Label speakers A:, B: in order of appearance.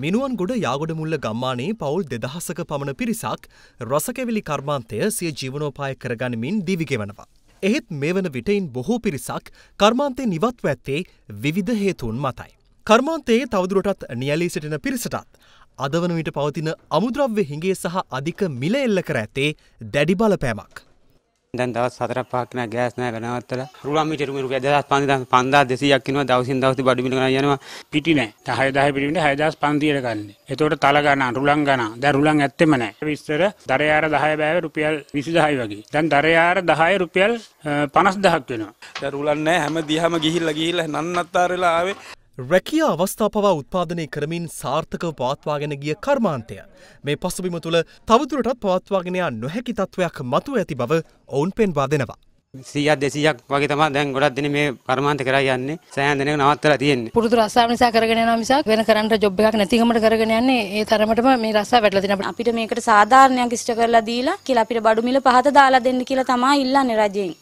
A: මිනුවන් ගොඩ යාගොඩ මුල්ල ගම්මානයේ පවුල් දෙදහසක පමණ පිරිසක් රසකැවිලි කර්මාන්තය සිය ජීවනෝපාය කරගනිමින් දිවිගෙවනවා. එහෙත් මේ වන විටයින් බොහෝ පිරිසක් කර්මාන්තය නිවත්ව ඇත්තේ විවිධ හේතුන් මතයි. කර්මාන්තයේ තවදුරටත් නියලී සිටින පිරිසටත්. අදවන විට පවතින අමුද්‍රව්‍ය හිගේ සහ අධික මිල එල්ල කර ඇත්තේ දැඩි බලපෑමක්.
B: දැන් දවස් හතරක් පහක් නෑ ගෑස් නෑ ගණවත්තල රුලම් මීටර
C: මිරු 2500 5200ක් වෙනවා දවසින් දවස් බඩු මිල ගණන් යනවා පිටි නෑ 10 10 පිටි වෙන්නේ 6500ට ගන්න. එතකොට තල ගණන් රුලම් ගණන් දැන් රුලම් ඇත්තෙම නෑ. විස්තර දරයාර 10 බෑව රුපියල් 20000යි වගේ. දැන් දරයාර 10 රුපියල් 50000ක් වෙනවා. දැන් රුලම් නෑ හැම දිහම
A: ගිහිල්ලා ගිහිල්ලා නන්නත්තර වෙලා ආවේ රැකිය අවස්ථා පවා උත්පාදනය කරමින් සාර්ථකව පවත්වාගෙන ගිය කර්මාන්තය. මේ පසුබිම තුළ තවදුරටත් පවත්වාගෙනයා නොහැකි තත්ත්වයක් මතු ඇති බව ඔවුන් පෙන්වා දෙනවා.
B: සීයක් දෙසියක් වගේ තමා දැන් ගොඩක් දෙන මේ කර්මාන්ත කරා යන්නේ සෑහන් දෙනෙක් නවත්තලා තියෙන්නේ.
D: පුරුදු රස්සාව නිසා කරගෙන යනවා මිසක් වෙන කරන්න ජොබ් එකක් නැතිකමට කරගෙන යන්නේ ඒ තරමටම මේ රස්සාව වැටලා තියෙනවා. අපිට මේකට සාධාරණයක් ඉෂ්ට කරලා දීලා කියලා අපිට බඩු මිල පහත දාලා දෙන්න කියලා තමයි ඉල්ලන්නේ රජයෙන්.